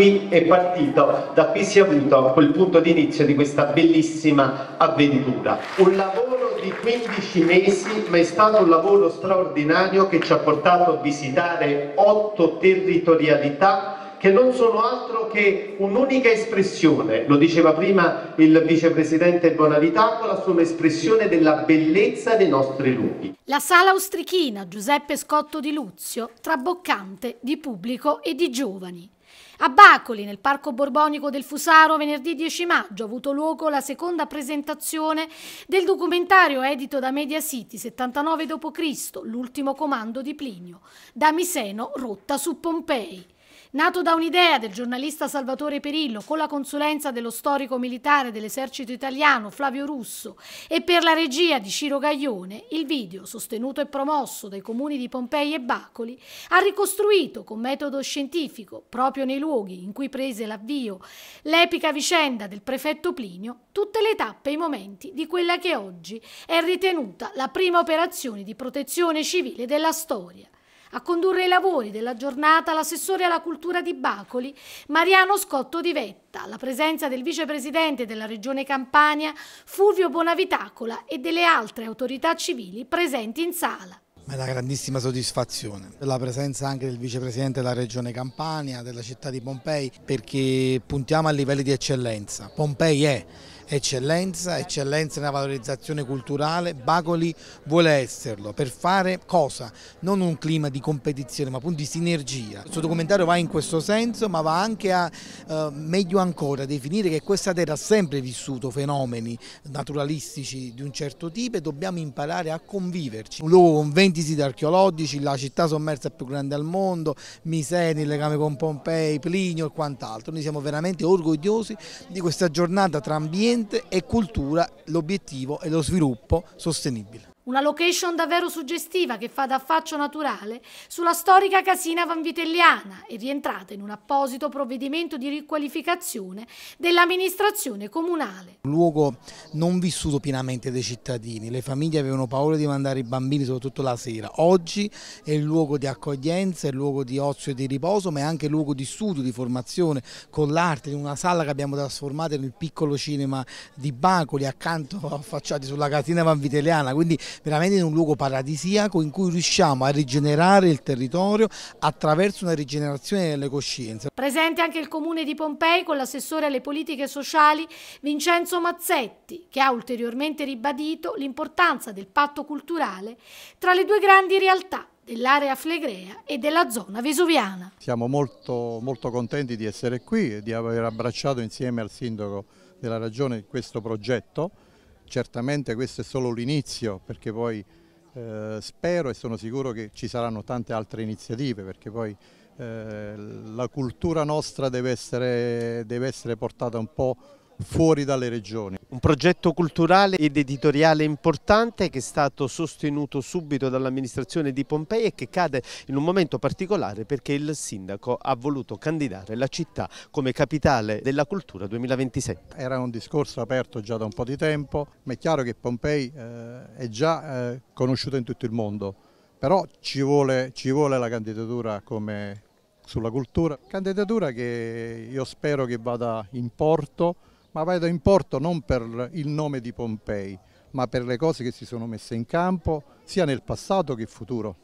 qui è partito, da qui si è avuto quel punto di inizio di questa bellissima avventura. Un lavoro di 15 mesi, ma è stato un lavoro straordinario che ci ha portato a visitare otto territorialità che non sono altro che un'unica espressione, lo diceva prima il vicepresidente Bonavitaccola, sono espressione della bellezza dei nostri luoghi. La sala austrichina Giuseppe Scotto di Luzio, traboccante di pubblico e di giovani. A Bacoli, nel Parco Borbonico del Fusaro, venerdì 10 maggio ha avuto luogo la seconda presentazione del documentario edito da Media City 79 d.C., L'ultimo comando di Plinio, da Miseno rotta su Pompei. Nato da un'idea del giornalista Salvatore Perillo con la consulenza dello storico militare dell'esercito italiano Flavio Russo e per la regia di Ciro Gaglione, il video, sostenuto e promosso dai comuni di Pompei e Bacoli, ha ricostruito con metodo scientifico, proprio nei luoghi in cui prese l'avvio l'epica vicenda del prefetto Plinio, tutte le tappe e i momenti di quella che oggi è ritenuta la prima operazione di protezione civile della storia. A condurre i lavori della giornata l'assessore alla cultura di Bacoli, Mariano Scotto di Vetta, la presenza del vicepresidente della regione Campania, Fulvio Bonavitacola e delle altre autorità civili presenti in sala. È una grandissima soddisfazione la presenza anche del vicepresidente della regione Campania, della città di Pompei, perché puntiamo a livelli di eccellenza. Pompei è Eccellenza, eccellenza nella valorizzazione culturale, Bagoli vuole esserlo, per fare cosa? Non un clima di competizione ma appunto di sinergia. Il suo documentario va in questo senso ma va anche a, eh, meglio ancora, definire che questa terra ha sempre vissuto fenomeni naturalistici di un certo tipo e dobbiamo imparare a conviverci. Un luogo con 20 siti archeologici, la città sommersa più grande al mondo, Miseni, il legame con Pompei, Plinio e quant'altro. Noi siamo veramente orgogliosi di questa giornata tra ambienti ambiente e cultura l'obiettivo è lo sviluppo sostenibile. Una location davvero suggestiva che fa da affaccio naturale sulla storica casina vanvitelliana e rientrata in un apposito provvedimento di riqualificazione dell'amministrazione comunale. Un luogo non vissuto pienamente dai cittadini, le famiglie avevano paura di mandare i bambini soprattutto la sera. Oggi è il luogo di accoglienza, è il luogo di ozio e di riposo, ma è anche il luogo di studio, di formazione, con l'arte, in una sala che abbiamo trasformato nel piccolo cinema di Bacoli, accanto affacciati sulla casina vanvitelliana, quindi veramente in un luogo paradisiaco in cui riusciamo a rigenerare il territorio attraverso una rigenerazione delle coscienze. Presente anche il comune di Pompei con l'assessore alle politiche sociali Vincenzo Mazzetti che ha ulteriormente ribadito l'importanza del patto culturale tra le due grandi realtà dell'area flegrea e della zona vesuviana. Siamo molto, molto contenti di essere qui e di aver abbracciato insieme al sindaco della Ragione questo progetto certamente questo è solo l'inizio perché poi eh, spero e sono sicuro che ci saranno tante altre iniziative perché poi eh, la cultura nostra deve essere, deve essere portata un po' fuori dalle regioni. Un progetto culturale ed editoriale importante che è stato sostenuto subito dall'amministrazione di Pompei e che cade in un momento particolare perché il sindaco ha voluto candidare la città come capitale della cultura 2027. Era un discorso aperto già da un po' di tempo, ma è chiaro che Pompei eh, è già eh, conosciuta in tutto il mondo, però ci vuole, ci vuole la candidatura come sulla cultura, candidatura che io spero che vada in porto ma vado in porto non per il nome di Pompei, ma per le cose che si sono messe in campo sia nel passato che futuro.